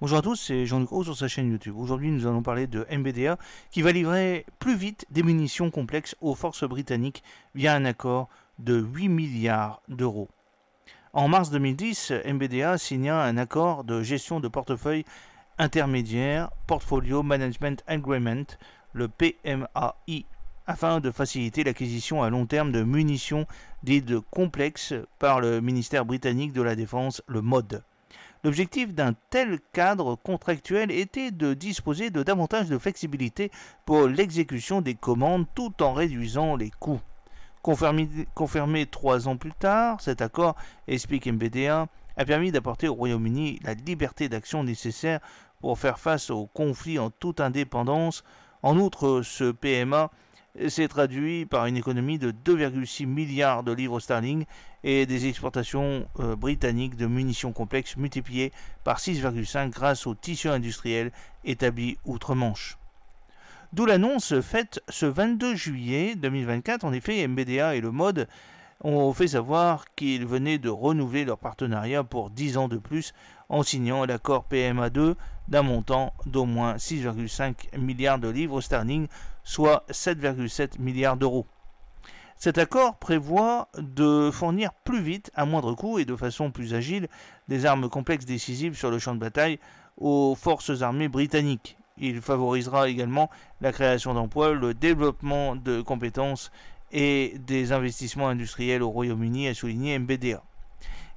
Bonjour à tous, c'est Jean-Luc sur sa chaîne YouTube. Aujourd'hui, nous allons parler de MBDA qui va livrer plus vite des munitions complexes aux forces britanniques via un accord de 8 milliards d'euros. En mars 2010, MBDA signa un accord de gestion de portefeuille intermédiaire Portfolio Management Agreement, le PMAI, afin de faciliter l'acquisition à long terme de munitions dites complexes par le ministère britannique de la Défense, le MOD. L'objectif d'un tel cadre contractuel était de disposer de davantage de flexibilité pour l'exécution des commandes tout en réduisant les coûts. Confirmé, trois ans plus tard, cet accord, explique MBDA, a permis d'apporter au Royaume-Uni la liberté d'action nécessaire pour faire face aux conflits en toute indépendance. En outre, ce PMA c'est traduit par une économie de 2,6 milliards de livres sterling et des exportations euh, britanniques de munitions complexes multipliées par 6,5 grâce au tissu industriel établi outre-Manche. D'où l'annonce faite ce 22 juillet 2024. En effet, MBDA et le mode ont fait savoir qu'ils venaient de renouveler leur partenariat pour 10 ans de plus en signant l'accord PMA2 d'un montant d'au moins 6,5 milliards de livres sterling, soit 7,7 milliards d'euros. Cet accord prévoit de fournir plus vite, à moindre coût et de façon plus agile, des armes complexes décisives sur le champ de bataille aux forces armées britanniques. Il favorisera également la création d'emplois, le développement de compétences et des investissements industriels au Royaume-Uni, a souligné MBDA.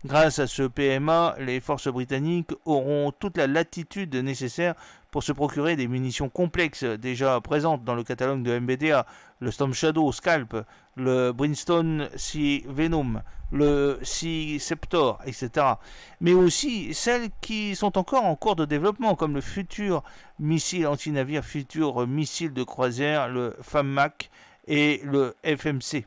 Grâce à ce PMA, les forces britanniques auront toute la latitude nécessaire pour se procurer des munitions complexes déjà présentes dans le catalogue de MBDA, le Storm Shadow Scalp, le Brimstone Sea Venom, le Sea Sceptor, etc. Mais aussi celles qui sont encore en cours de développement, comme le futur missile anti-navire, futur missile de croisière, le FAMMAC, et le FMC,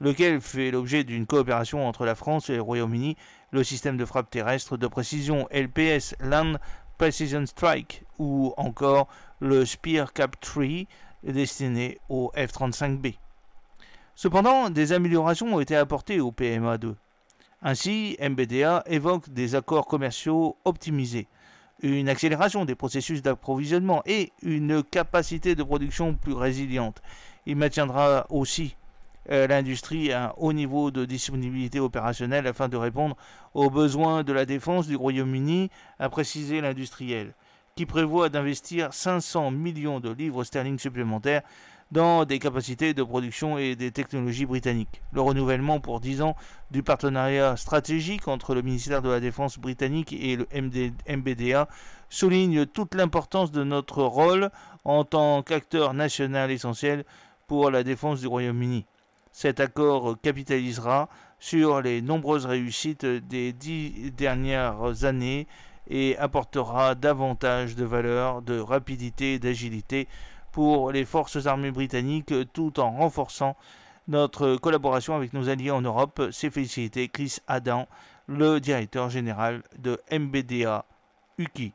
lequel fait l'objet d'une coopération entre la France et le Royaume-Uni, le système de frappe terrestre de précision LPS, Land Precision Strike, ou encore le Spear Cap 3 destiné au F-35B. Cependant, des améliorations ont été apportées au PMA-2. Ainsi, MBDA évoque des accords commerciaux optimisés, une accélération des processus d'approvisionnement et une capacité de production plus résiliente. Il maintiendra aussi euh, l'industrie à un haut niveau de disponibilité opérationnelle afin de répondre aux besoins de la défense du Royaume-Uni, a précisé l'industriel, qui prévoit d'investir 500 millions de livres sterling supplémentaires dans des capacités de production et des technologies britanniques. Le renouvellement pour 10 ans du partenariat stratégique entre le ministère de la Défense britannique et le MBDA souligne toute l'importance de notre rôle en tant qu'acteur national essentiel pour la défense du Royaume-Uni. Cet accord capitalisera sur les nombreuses réussites des dix dernières années et apportera davantage de valeur, de rapidité et d'agilité pour les forces armées britanniques tout en renforçant notre collaboration avec nos alliés en Europe. C'est félicité Chris Adam, le directeur général de MBDA UKI.